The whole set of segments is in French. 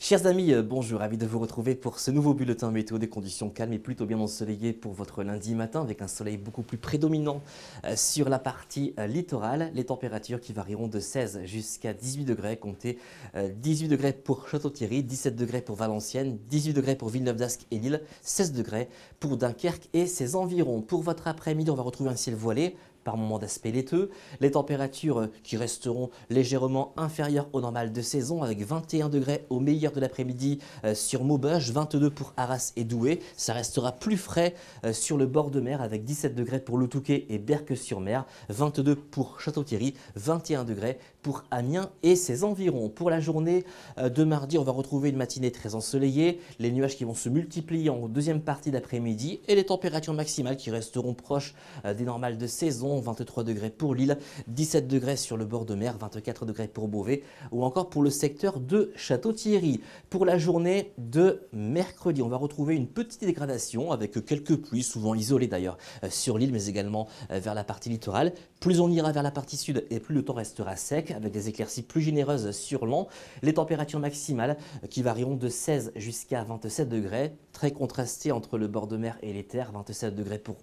Chers amis, euh, bonjour, ravi de vous retrouver pour ce nouveau bulletin météo des conditions calmes et plutôt bien ensoleillées pour votre lundi matin avec un soleil beaucoup plus prédominant euh, sur la partie euh, littorale. Les températures qui varieront de 16 jusqu'à 18 degrés, comptez 18 degrés pour Château-Thierry, 17 degrés pour Valenciennes, 18 degrés pour Villeneuve-d'Ascq et Lille, 16 degrés pour Dunkerque et ses environs. Pour votre après-midi, on va retrouver un ciel voilé, par moments d'aspect laiteux, les températures euh, qui resteront légèrement inférieures au normal de saison avec 21 degrés au meilleur de l'après-midi euh, sur Maubeuge, 22 pour Arras et Douai. Ça restera plus frais euh, sur le bord de mer avec 17 degrés pour Le Touquet et Berck-sur-Mer, 22 pour Château-Thierry, 21 degrés pour Amiens et ses environs. Pour la journée de mardi, on va retrouver une matinée très ensoleillée, les nuages qui vont se multiplier en deuxième partie d'après-midi et les températures maximales qui resteront proches des normales de saison 23 degrés pour Lille, 17 degrés sur le bord de mer, 24 degrés pour Beauvais ou encore pour le secteur de Château-Thierry. Pour la journée de mercredi, on va retrouver une petite dégradation avec quelques pluies, souvent isolées d'ailleurs, euh, sur l'île mais également euh, vers la partie littorale. Plus on ira vers la partie sud et plus le temps restera sec avec des éclaircies plus généreuses sur l'an. Les températures maximales euh, qui varieront de 16 jusqu'à 27 degrés, très contrastées entre le bord de mer et les terres, 27 degrés pour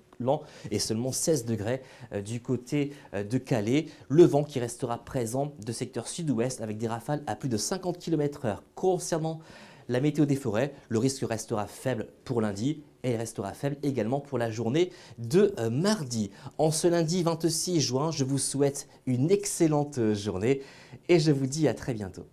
et seulement 16 degrés euh, du côté euh, de Calais. Le vent qui restera présent de secteur sud-ouest avec des rafales à plus de 50 km/h. Concernant la météo des forêts, le risque restera faible pour lundi et il restera faible également pour la journée de euh, mardi. En ce lundi 26 juin, je vous souhaite une excellente journée et je vous dis à très bientôt.